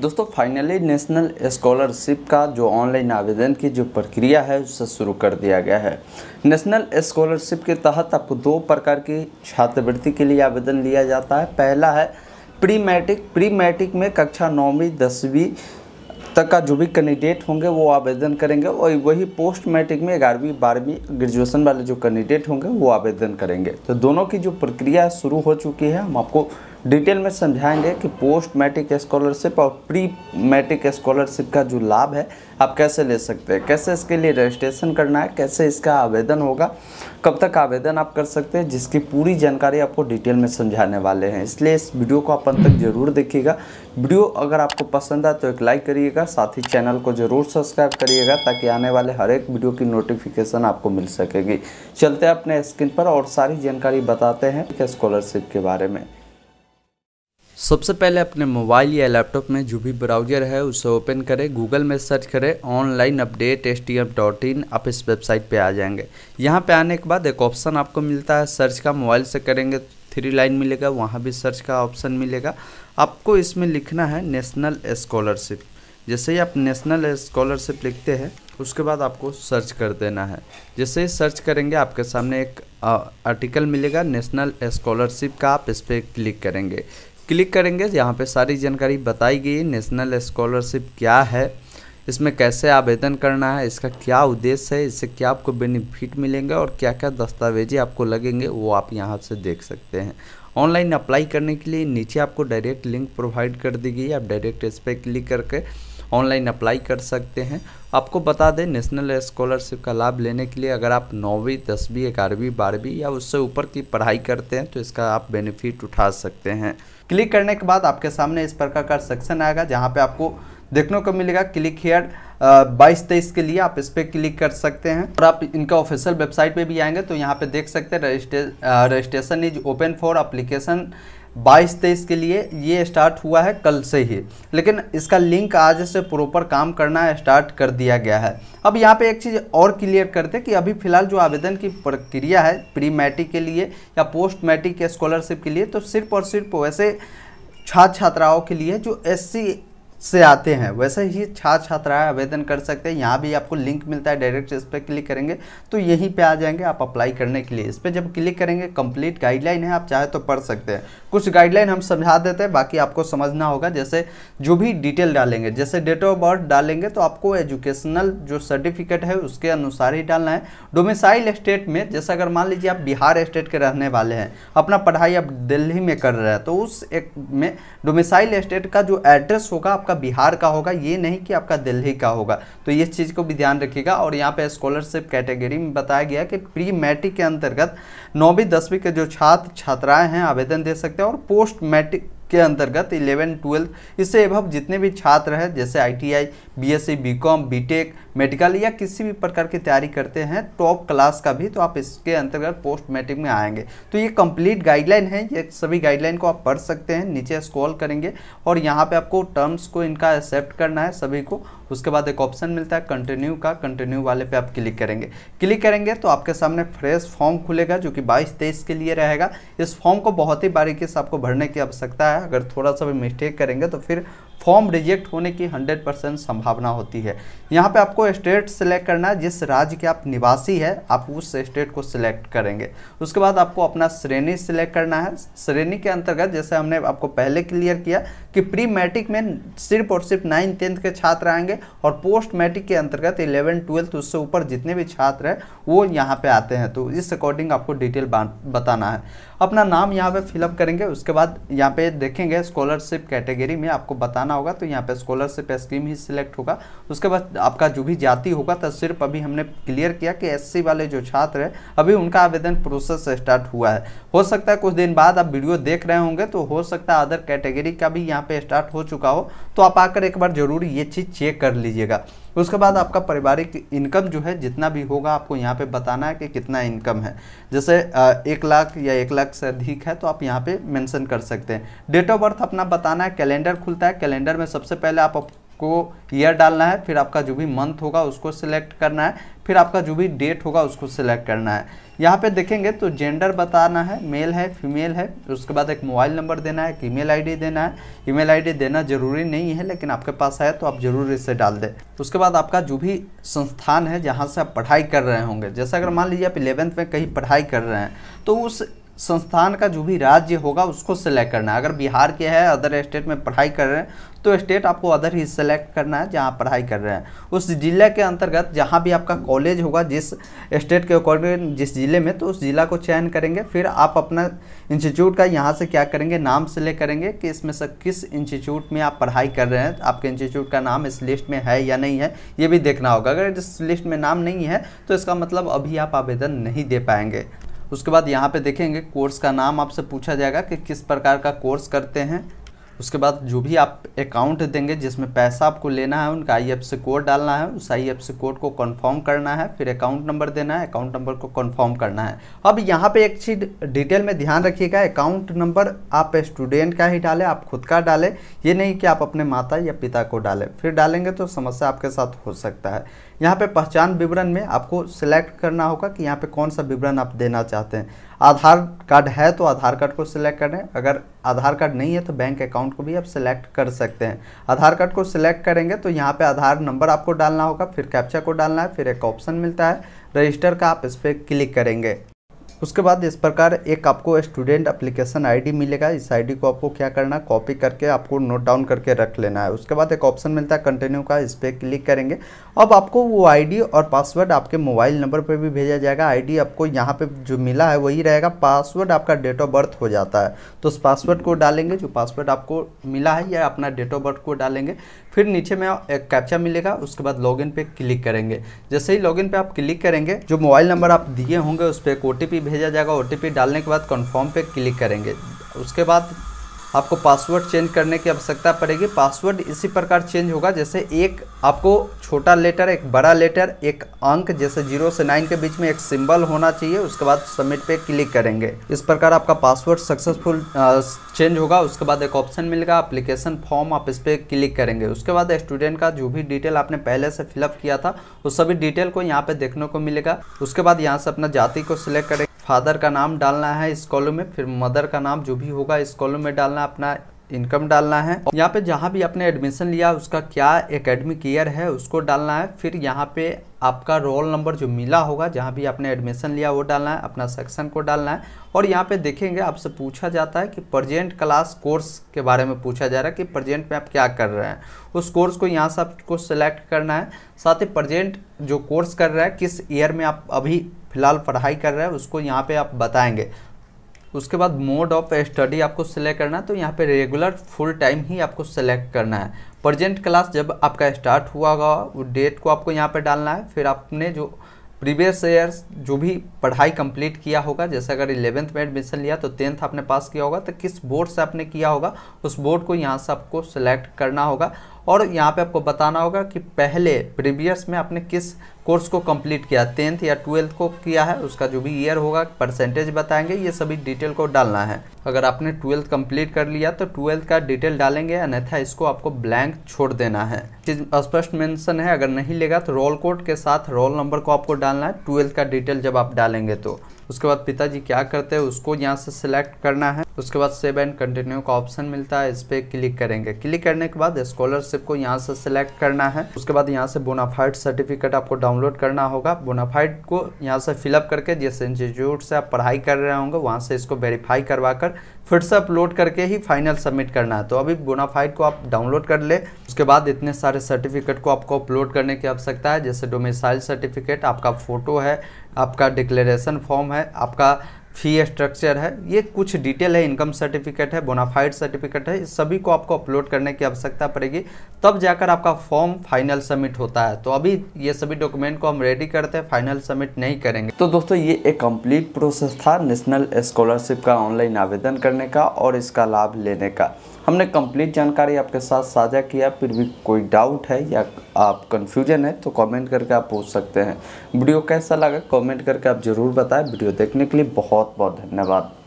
दोस्तों finally national scholarship का जो ऑनलाइन आवेदन की जो प्रक्रिया है उसे शुरू कर दिया गया है नेशनल स्कॉलरशिप के तहत आपको दो प्रकार की छात्रवृत्ति के लिए आवेदन लिया जाता है पहला है प्री मैट्रिक प्री मैट्रिक में कक्षा नौवीं दसवीं तक का जो भी कैंडिडेट होंगे वो आवेदन करेंगे और वही पोस्ट मैट्रिक में ग्यारहवीं बारहवीं ग्रेजुएशन वाले जो कैंडिडेट होंगे वो आवेदन करेंगे तो दोनों की जो प्रक्रिया शुरू हो चुकी है हम आपको डिटेल में समझाएंगे कि पोस्ट मैट्रिक स्कॉलरशिप और प्री मैट्रिक स्कॉलरशिप का जो लाभ है आप कैसे ले सकते हैं कैसे इसके लिए रजिस्ट्रेशन करना है कैसे इसका आवेदन होगा कब तक आवेदन आप कर सकते हैं जिसकी पूरी जानकारी आपको डिटेल में समझाने वाले हैं इसलिए इस वीडियो को आप अंत तक जरूर देखिएगा वीडियो अगर आपको पसंद आए तो एक लाइक करिएगा साथ ही चैनल को जरूर सब्सक्राइब करिएगा ताकि आने वाले हर एक वीडियो की नोटिफिकेशन आपको मिल सकेगी चलते अपने स्क्रीन पर और सारी जानकारी बताते हैं स्कॉलरशिप के बारे में सबसे पहले अपने मोबाइल या लैपटॉप में जो भी ब्राउजर है उसे ओपन करें गूगल में सर्च करें online update S T M dot in आप इस वेबसाइट पे आ जाएंगे यहाँ पे आने के बाद एक ऑप्शन आपको मिलता है सर्च का मोबाइल से करेंगे थ्री लाइन मिलेगा वहाँ भी सर्च का ऑप्शन मिलेगा आपको इसमें लिखना है नेशनल स्कॉलरशिप जैसे ही आप नेशनल स्कॉलरशिप लिखते हैं उसके बाद आपको सर्च कर देना है जैसे ही सर्च करेंगे आपके सामने एक आर्टिकल मिलेगा नेशनल स्कॉलरशिप का आप इस पर क्लिक करेंगे क्लिक करेंगे यहाँ पे सारी जानकारी बताई गई नेशनल स्कॉलरशिप क्या है इसमें कैसे आवेदन करना है इसका क्या उद्देश्य है इससे क्या आपको बेनिफिट मिलेंगे और क्या क्या दस्तावेज़ आपको लगेंगे वो आप यहाँ से देख सकते हैं ऑनलाइन अप्लाई करने के लिए नीचे आपको डायरेक्ट लिंक प्रोवाइड कर दी गई आप डायरेक्ट इस पर क्लिक करके ऑनलाइन अप्लाई कर सकते हैं आपको बता दें नेशनल स्कॉलरशिप का लाभ लेने के लिए अगर आप नौवीं दसवीं ग्यारहवीं बारहवीं या उससे ऊपर की पढ़ाई करते हैं तो इसका आप बेनिफिट उठा सकते हैं क्लिक करने के बाद आपके सामने इस प्रकार का सेक्शन आएगा जहाँ पर आपको देखने को मिलेगा क्लिक हेयर बाईस तेईस के लिए आप इस पर क्लिक कर सकते हैं और आप इनका ऑफिशियल वेबसाइट पे भी आएंगे तो यहाँ पे देख सकते हैं registration is open for application बाईस तेईस के लिए ये स्टार्ट हुआ है कल से ही लेकिन इसका लिंक आज से प्रॉपर काम करना स्टार्ट कर दिया गया है अब यहाँ पे एक चीज़ और क्लियर करते कि अभी फिलहाल जो आवेदन की प्रक्रिया है प्री मैट्रिक के लिए या पोस्ट मैट्रिक स्कॉलरशिप के लिए तो सिर्फ और सिर्फ वैसे छात्र छात्राओं के लिए जो एस सी से आते हैं वैसे ही छात्र छात्राएं आवेदन कर सकते हैं यहाँ भी आपको लिंक मिलता है डायरेक्ट इस पर क्लिक करेंगे तो यहीं पे आ जाएंगे आप अप्लाई करने के लिए इस पर जब क्लिक करेंगे कंप्लीट गाइडलाइन है आप चाहे तो पढ़ सकते हैं कुछ गाइडलाइन हम समझा देते हैं बाकी आपको समझना होगा जैसे जो भी डिटेल डालेंगे जैसे डेट ऑफ बर्थ डालेंगे तो आपको एजुकेशनल जो सर्टिफिकेट है उसके अनुसार ही डालना है डोमिसाइल स्टेट में जैसे अगर मान लीजिए आप बिहार स्टेट के रहने वाले हैं अपना पढ़ाई आप दिल्ली में कर रहे हैं तो उस एक में डोमिसाइल स्टेट का जो एड्रेस होगा आप आपका बिहार का होगा ये नहीं कि आपका दिल्ली का होगा तो इस चीज़ को भी ध्यान रखिएगा और यहाँ पे स्कॉलरशिप कैटेगरी में बताया गया कि प्री मैट्रिक के अंतर्गत नौवीं दसवीं के जो छात्र छात्राएं हैं आवेदन दे सकते हैं और पोस्ट मैट्रिक के अंतर्गत 11, 12 इससे एवं जितने भी छात्र हैं जैसे ITI, BSc, BCom, BTech, medical या किसी भी प्रकार की तैयारी करते हैं टॉप क्लास का भी तो आप इसके अंतर्गत पोस्ट मैट्रिक में आएंगे तो ये कंप्लीट गाइडलाइन है ये सभी गाइडलाइन को आप पढ़ सकते हैं नीचे स्क्रॉल करेंगे और यहाँ पर आपको टर्म्स को इनका एक्सेप्ट करना है सभी को उसके बाद एक ऑप्शन मिलता है कंटिन्यू का कंटिन्यू वाले पे आप क्लिक करेंगे क्लिक करेंगे तो आपके सामने फ्रेश फॉर्म खुलेगा जो कि बाईस तेईस के लिए रहेगा इस फॉर्म को बहुत ही बारीकी से आपको भरने की आवश्यकता है अगर थोड़ा सा भी मिस्टेक करेंगे तो फिर फॉर्म रिजेक्ट होने की 100 परसेंट संभावना होती है यहाँ पे आपको स्टेट सेलेक्ट करना है जिस राज्य के आप निवासी है आप उस स्टेट को सिलेक्ट करेंगे उसके बाद आपको अपना श्रेणी सिलेक्ट करना है श्रेणी के अंतर्गत जैसे हमने आपको पहले क्लियर किया कि प्री मैट्रिक में सिर्फ और सिर्फ नाइन टेंथ के छात्र आएंगे और पोस्ट मैट्रिक के अंतर्गत इलेवन ट्वेल्थ उससे ऊपर जितने भी छात्र हैं वो यहाँ पर आते हैं तो इस अकॉर्डिंग आपको डिटेल बताना है अपना नाम यहाँ पे फिलअप करेंगे उसके बाद यहाँ पे देखेंगे स्कॉलरशिप कैटेगरी में आपको बताना होगा तो यहाँ पे स्कॉलरशिप स्कीम ही सिलेक्ट होगा उसके बाद आपका जो भी जाति होगा तो सिर्फ अभी हमने क्लियर किया कि एस वाले जो छात्र हैं अभी उनका आवेदन प्रोसेस स्टार्ट हुआ है हो सकता है कुछ दिन बाद आप वीडियो देख रहे होंगे तो हो सकता है अदर कैटेगरी का भी यहाँ पे स्टार्ट हो चुका हो तो आप आकर एक बार जरूर ये चीज़ चेक कर लीजिएगा उसके बाद आपका पारिवारिक इनकम जो है जितना भी होगा आपको यहाँ पे बताना है कि कितना इनकम है जैसे एक लाख या एक लाख से अधिक है तो आप यहाँ पे मेंशन कर सकते हैं डेट ऑफ बर्थ अपना बताना है कैलेंडर खुलता है कैलेंडर में सबसे पहले आप आपको ईयर डालना है फिर आपका जो भी मंथ होगा उसको सिलेक्ट करना है फिर आपका जो भी डेट होगा उसको सिलेक्ट करना है यहाँ पे देखेंगे तो जेंडर बताना है मेल है फीमेल है उसके बाद एक मोबाइल नंबर देना है एक ईमेल आईडी देना है ईमेल आईडी देना ज़रूरी नहीं है लेकिन आपके पास आए तो आप ज़रूर इसे डाल दें उसके बाद आपका जो भी संस्थान है जहाँ से आप पढ़ाई कर रहे होंगे जैसे अगर मान लीजिए आप इलेवेंथ में कहीं पढ़ाई कर रहे हैं तो उस संस्थान का जो भी राज्य होगा उसको सेलेक्ट करना है अगर बिहार के है अदर स्टेट में पढ़ाई कर रहे हैं तो स्टेट आपको अदर ही सेलेक्ट करना है जहाँ पढ़ाई कर रहे हैं उस जिले के अंतर्गत जहाँ भी आपका कॉलेज होगा जिस स्टेट के अकॉर्डिंग जिस ज़िले में तो उस ज़िला को चयन करेंगे फिर आप अपना इंस्टीट्यूट का यहाँ से क्या करेंगे नाम सेलेक्ट करेंगे कि इसमें से किस इंस्टीट्यूट में आप पढ़ाई कर रहे हैं आपके इंस्टीट्यूट का नाम इस लिस्ट में है या नहीं है ये भी देखना होगा अगर इस लिस्ट में नाम नहीं है तो इसका मतलब अभी आप आवेदन नहीं दे पाएंगे उसके बाद यहाँ पे देखेंगे कोर्स का नाम आपसे पूछा जाएगा कि किस प्रकार का कोर्स करते हैं उसके बाद जो भी आप अकाउंट देंगे जिसमें पैसा आपको लेना है उनका आई कोड डालना है उस आई कोड को कन्फर्म करना है फिर अकाउंट नंबर देना है अकाउंट नंबर को कन्फर्म करना है अब यहाँ पे एक चीज़ डिटेल में ध्यान रखिएगा अकाउंट नंबर आप स्टूडेंट का ही डालें आप खुद का डालें ये नहीं कि आप अपने माता या पिता को डालें फिर डालेंगे तो समस्या आपके साथ हो सकता है यहाँ पे पहचान विवरण में आपको सिलेक्ट करना होगा कि यहाँ पे कौन सा विवरण आप देना चाहते हैं आधार कार्ड है तो आधार कार्ड को सिलेक्ट करें अगर आधार कार्ड नहीं है तो बैंक अकाउंट को भी आप सिलेक्ट कर सकते हैं आधार कार्ड को सिलेक्ट करेंगे तो यहाँ पे आधार नंबर आपको डालना होगा फिर कैप्चा को डालना है फिर एक ऑप्शन मिलता है रजिस्टर का आप इस पर क्लिक करेंगे उसके बाद इस प्रकार एक आपको स्टूडेंट एप्लीकेशन आईडी मिलेगा इस आईडी को आपको क्या करना कॉपी करके आपको नोट डाउन करके रख लेना है उसके बाद एक ऑप्शन मिलता है कंटिन्यू का इस पर क्लिक करेंगे अब आपको वो आईडी और पासवर्ड आपके मोबाइल नंबर पर भी भेजा जाएगा आईडी आपको यहाँ पर जो मिला है वही रहेगा पासवर्ड आपका डेट ऑफ बर्थ हो जाता है तो उस पासवर्ड को डालेंगे जो पासवर्ड आपको मिला है या अपना डेट ऑफ बर्थ को डालेंगे फिर नीचे में एक कैप्चा मिलेगा उसके बाद लॉगिन पे क्लिक करेंगे जैसे ही लॉगिन पे आप क्लिक करेंगे जो मोबाइल नंबर आप दिए होंगे उस पर एक ओ भेजा जाएगा ओ डालने के बाद कन्फर्म पर क्लिक करेंगे उसके बाद आपको पासवर्ड चेंज करने की आवश्यकता पड़ेगी पासवर्ड इसी प्रकार चेंज होगा जैसे एक आपको छोटा लेटर एक बड़ा लेटर एक अंक जैसे जीरो से नाइन के बीच में एक सिंबल होना चाहिए उसके बाद सबमिट पे क्लिक करेंगे इस प्रकार आपका पासवर्ड सक्सेसफुल चेंज होगा उसके बाद एक ऑप्शन मिलेगा अप्लीकेशन फॉर्म आप इस पर क्लिक करेंगे उसके बाद स्टूडेंट का जो भी डिटेल आपने पहले से फिलअप किया था वो सभी डिटेल को यहाँ पर देखने को मिलेगा उसके बाद यहाँ से अपना जाति को सिलेक्ट करेंगे फादर का नाम डालना है इस कॉलम में फिर मदर का नाम जो भी होगा इस कॉलम में डालना अपना इनकम डालना है यहाँ पे जहाँ भी आपने एडमिशन लिया उसका क्या एकेडमिक ईयर है उसको डालना है फिर यहाँ पे आपका रोल नंबर जो मिला होगा जहाँ भी आपने एडमिशन लिया वो डालना है अपना सेक्शन को डालना है और यहाँ पे देखेंगे आपसे पूछा जाता है कि प्रजेंट क्लास कोर्स के बारे में पूछा जा रहा है कि प्रजेंट में आप क्या कर रहे हैं उस कोर्स को यहाँ से आपको सेलेक्ट करना है साथ ही प्रजेंट जो कोर्स कर रहा है किस ईयर में आप अभी फिलहाल पढ़ाई कर रहा है उसको यहाँ पे आप बताएंगे उसके बाद मोड ऑफ स्टडी आपको सिलेक्ट करना है तो यहाँ पे रेगुलर फुल टाइम ही आपको सिलेक्ट करना है प्रजेंट क्लास जब आपका स्टार्ट हुआ होगा वो डेट को आपको यहाँ पर डालना है फिर आपने जो प्रीवियस ईयर जो भी पढ़ाई कंप्लीट किया होगा जैसे अगर इलेवेंथ में एडमिशन लिया तो टेंथ आपने पास किया होगा तो किस बोर्ड से आपने किया होगा उस बोर्ड को यहाँ से आपको सेलेक्ट करना होगा और यहाँ पे आपको बताना होगा कि पहले प्रीवियस में आपने किस कोर्स को कंप्लीट किया टेंथ या ट्वेल्थ को किया है उसका जो भी ईयर होगा परसेंटेज बताएंगे ये सभी डिटेल को डालना है अगर आपने ट्वेल्थ कंप्लीट कर लिया तो ट्वेल्थ का डिटेल डालेंगे अन्यथा इसको आपको ब्लैंक छोड़ देना है स्पष्ट मेंशन है अगर नहीं लेगा तो रोल कोड के साथ रोल नंबर को आपको डालना है ट्वेल्थ का डिटेल जब आप डालेंगे तो उसके बाद पिताजी क्या करते हैं उसको यहाँ से सिलेक्ट करना है उसके बाद सेव एंड कंटिन्यू का ऑप्शन मिलता है इस पर क्लिक करेंगे क्लिक करने के बाद स्कॉलरशिप को यहाँ से सिलेक्ट करना है उसके बाद यहाँ से बोनाफाइड सर्टिफिकेट आपको डाउनलोड करना होगा बोनाफाइड को यहाँ से फिलअप करके जिस इंस्टीट्यूट से आप पढ़ाई कर रहे होंगे वहाँ से इसको वेरीफाई करवा कर फिर से अपलोड करके ही फाइनल सबमिट करना है तो अभी बोनाफाइड को आप डाउनलोड कर ले उसके बाद इतने सारे सर्टिफिकेट को आपको अपलोड करने की आवश्यकता है जैसे डोमिसाइल सर्टिफिकेट आपका फ़ोटो है आपका डिक्लेरेशन फॉर्म है आपका फी स्ट्रक्चर है ये कुछ डिटेल है इनकम सर्टिफिकेट है बोनाफाइड सर्टिफिकेट है सभी को आपको अपलोड करने की आवश्यकता पड़ेगी तब जाकर आपका फॉर्म फाइनल सबमिट होता है तो अभी ये सभी डॉक्यूमेंट को हम रेडी करते हैं फाइनल सबमिट नहीं करेंगे तो दोस्तों ये एक कंप्लीट प्रोसेस था नेशनल स्कॉलरशिप का ऑनलाइन आवेदन करने का और इसका लाभ लेने का हमने कंप्लीट जानकारी आपके साथ साझा किया फिर भी कोई डाउट है या आप कंफ्यूजन है तो कमेंट करके आप पूछ सकते हैं वीडियो कैसा लगा कमेंट करके आप ज़रूर बताएं वीडियो देखने के लिए बहुत बहुत बहुत धन्यवाद